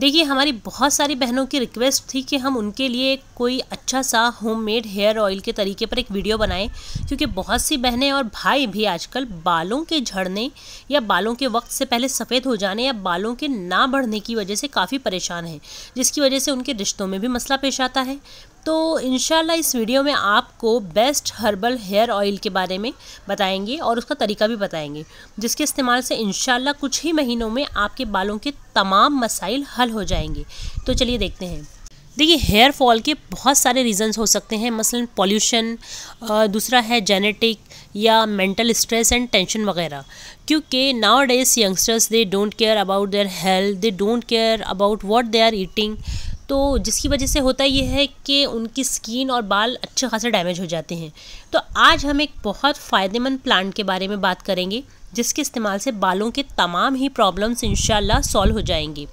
देखिए हमारी बहुत सारी बहनों की रिक्वेस्ट थी कि हम उनके लिए कोई अच्छा सा होममेड हेयर ऑयल के तरीके पर एक वीडियो बनाएं क्योंकि बहुत सी बहनें और भाई भी आजकल बालों के झड़ने या बालों के वक्त से पहले सफ़ेद हो जाने या बालों के ना बढ़ने की वजह से काफ़ी परेशान हैं जिसकी वजह से उनके रिश्तों में भी मसला पेश आता है तो इन इस वीडियो में आपको बेस्ट हर्बल हेयर ऑयल के बारे में बताएंगे और उसका तरीका भी बताएंगे जिसके इस्तेमाल से इन कुछ ही महीनों में आपके बालों के तमाम मसाइल हल हो जाएंगे तो चलिए देखते हैं देखिए हेयर फॉल के बहुत सारे रीज़न्स हो सकते हैं मसलन पॉल्यूशन दूसरा है जेनेटिक या मेंटल स्ट्रेस एंड टेंशन वगैरह क्योंकि nowadays youngsters they don't care about their health they don't care about what they are eating तो जिसकी वजह से होता यह है कि उनकी स्किन और बाल अच्छे खासे डैमेज हो जाते हैं तो आज हम एक बहुत फ़ायदेमंद प्लांट के बारे में बात करेंगे जिसके इस्तेमाल से बालों के तमाम ही प्रॉब्लम्स इंशाल्लाह सॉल्व हो जाएंगे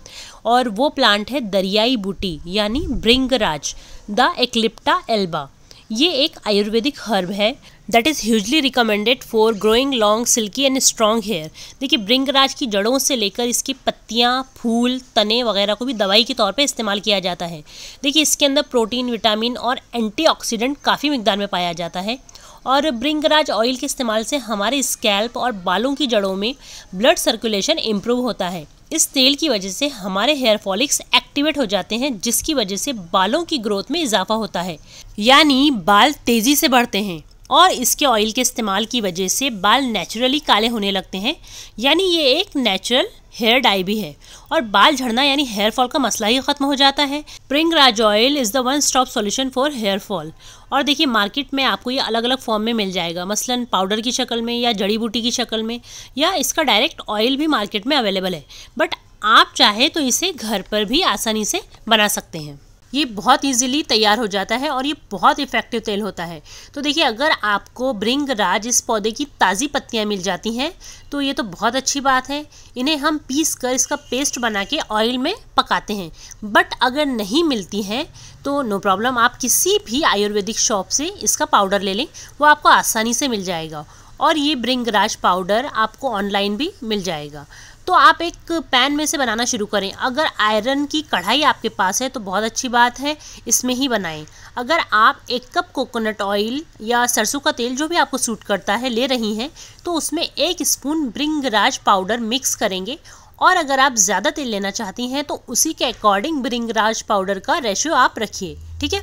और वो प्लांट है दरियाई बूटी यानी ब्रिंगराज द एक्लिप्टा एल्बा ये एक आयुर्वेदिक हर्ब है that is hugely recommended for growing long silky and strong hair देखिए ब्रिंगराज की जड़ों से लेकर इसकी पत्तियाँ फूल तने वगैरह को भी दवाई के तौर पे इस्तेमाल किया जाता है देखिए इसके अंदर प्रोटीन विटामिन और एंटीऑक्सीडेंट काफ़ी मकदार में पाया जाता है और ब्रिंगराज ऑयल के इस्तेमाल से हमारे स्कैल्प और बालों की जड़ों में ब्लड सर्कुलेशन इम्प्रूव होता है इस तेल की वजह से हमारे हेयर फॉलिक्स एक्टिवेट हो जाते हैं जिसकी वजह से बालों की ग्रोथ में इजाफा होता है यानी बाल तेज़ी से बढ़ते हैं और इसके ऑयल के इस्तेमाल की वजह से बाल नेचुरली काले होने लगते हैं यानी ये एक नेचुरल हेयर डाई भी है और बाल झड़ना यानी हेयर फॉल का मसला ही ख़त्म हो जाता है bhringraj oil is the one stop solution for hair fall और देखिए मार्केट में आपको ये अलग अलग फॉर्म में मिल जाएगा मसलन पाउडर की शक्ल में या जड़ी बूटी की शक्ल में या इसका डायरेक्ट ऑयल भी मार्केट में अवेलेबल है बट आप चाहे तो इसे घर पर भी आसानी से बना सकते हैं ये बहुत ईजिली तैयार हो जाता है और ये बहुत इफेक्टिव तेल होता है तो देखिए अगर आपको ब्रिंग राज इस पौधे की ताज़ी पत्तियाँ मिल जाती हैं तो ये तो बहुत अच्छी बात है इन्हें हम पीस कर इसका पेस्ट बना के ऑयल में पकाते हैं बट अगर नहीं मिलती हैं तो नो प्रॉब्लम आप किसी भी आयुर्वेदिक शॉप से इसका पाउडर ले लें वो आपको आसानी से मिल जाएगा और ये ब्रिंगराज पाउडर आपको ऑनलाइन भी मिल जाएगा तो आप एक पैन में से बनाना शुरू करें अगर आयरन की कढ़ाई आपके पास है तो बहुत अच्छी बात है इसमें ही बनाएं अगर आप एक कप कोकोनट ऑयल या सरसों का तेल जो भी आपको सूट करता है ले रही हैं तो उसमें एक स्पून ब्रिंगराज पाउडर मिक्स करेंगे और अगर आप ज़्यादा तेल लेना चाहती हैं तो उसी के अकॉर्डिंग ब्रिंगराज पाउडर का रेशियो आप रखिए ठीक है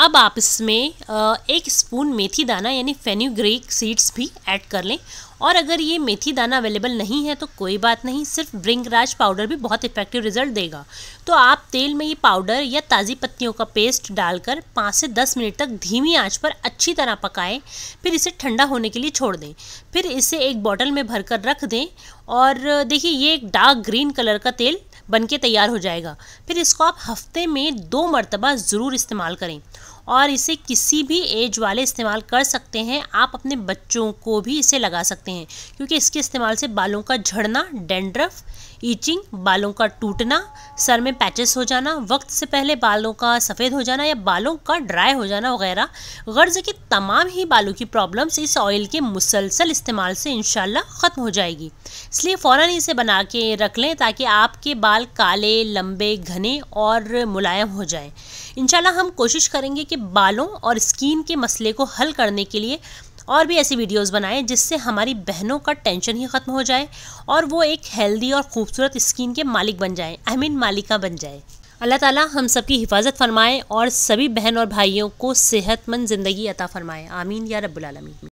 अब आप इसमें एक स्पून मेथी दाना यानी फेन्यूग्रेक सीड्स भी ऐड कर लें और अगर ये मेथी दाना अवेलेबल नहीं है तो कोई बात नहीं सिर्फ ब्रिंगराज पाउडर भी बहुत इफेक्टिव रिजल्ट देगा तो आप तेल में ये पाउडर या ताज़ी पत्तियों का पेस्ट डालकर पाँच से दस मिनट तक धीमी आंच पर अच्छी तरह पकाएं फिर इसे ठंडा होने के लिए छोड़ दें फिर इसे एक बॉटल में भरकर रख दें और देखिए ये एक डार्क ग्रीन कलर का तेल बनके तैयार हो जाएगा फिर इसको आप हफ्ते में दो मरतबा ज़रूर इस्तेमाल करें और इसे किसी भी एज वाले इस्तेमाल कर सकते हैं आप अपने बच्चों को भी इसे लगा सकते हैं क्योंकि इसके इस्तेमाल से बालों का झड़ना डेंड्रफ ईचिंग बालों का टूटना सर में पैचेस हो जाना वक्त से पहले बालों का सफ़ेद हो जाना या बालों का ड्राई हो जाना वगैरह गर्ज की तमाम ही बालों की प्रॉब्लम्स इस ऑयल के मुसलसल इस्तेमाल से इन ख़त्म हो जाएगी इसलिए फ़ौर इसे बना के रख लें ताकि आपके बाल काले लंबे घने और मुलायम हो जाएं इन हम कोशिश करेंगे कि बालों और स्किन के मसले को हल करने के लिए और भी ऐसी वीडियोस बनाएं जिससे हमारी बहनों का टेंशन ही ख़त्म हो जाए और वो एक हेल्दी और ख़ूबसूरत स्किन के मालिक बन जाए आई मीन मालिका बन जाए अल्लाह ताला हम सब की हिफाजत फरमाए और सभी बहन और भाइयों को सेहतमंद ज़िंदगी अता फरमाए आमीन या रब्बुल आलमीन